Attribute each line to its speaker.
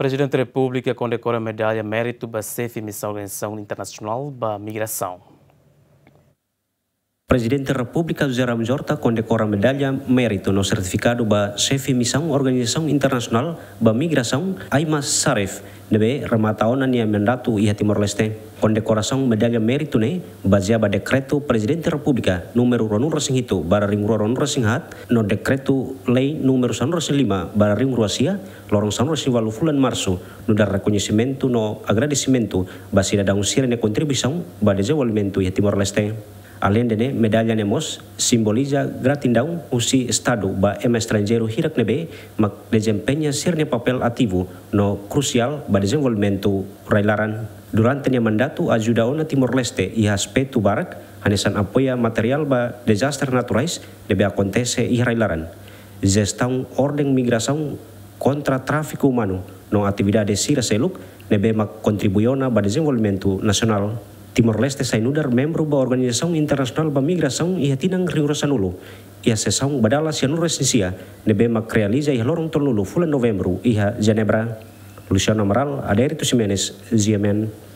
Speaker 1: Presidente da República condecora a medalha Mérito Bacef Missão Organização Internacional da Migração.
Speaker 2: Presidente da República José Ramos Horta condecora a medalha Mérito no certificado da Chefe Missão Organização Internacional da Migração Aima Saref nebe tahunan yang mendatu ia Timor Leste kondekorasong medaga meritune, ne baseada Presiden presidente republika numero ronu itu bara ring ronu hat no dekretu lei número resing lima bara ring ruasia lorong sanro walu fulan marsu, no dar no agradesimento, basira da um sirene contribuição bade desenvolvimento ia Timor Leste Além dele, medalha mos simboliza gratidão usi Estado ba em estrangeiro hirak nebe ma desempenha sirne papel ativo no crucial ba desenvolvimento railaran. Durante ne mandato mandatu ona Timor Leste e aspeto barak hanesan apoia material ba desastres naturais nebe acontece e railaran. Gestão ordem migração contra tráfico humano no atividade sira seluk nebe ma contribuiona ba desenvolvimento nacional. Timor-Leste sainudar membro ba Organização Internacional ba Migração ia tinang riurasanulu. Ia sesang badala sianura sinsia nebemak realiza ia lorong tolulu fulan Novembro ia Genebra. Luciano Amaral, Aderito Simenes, ZMN.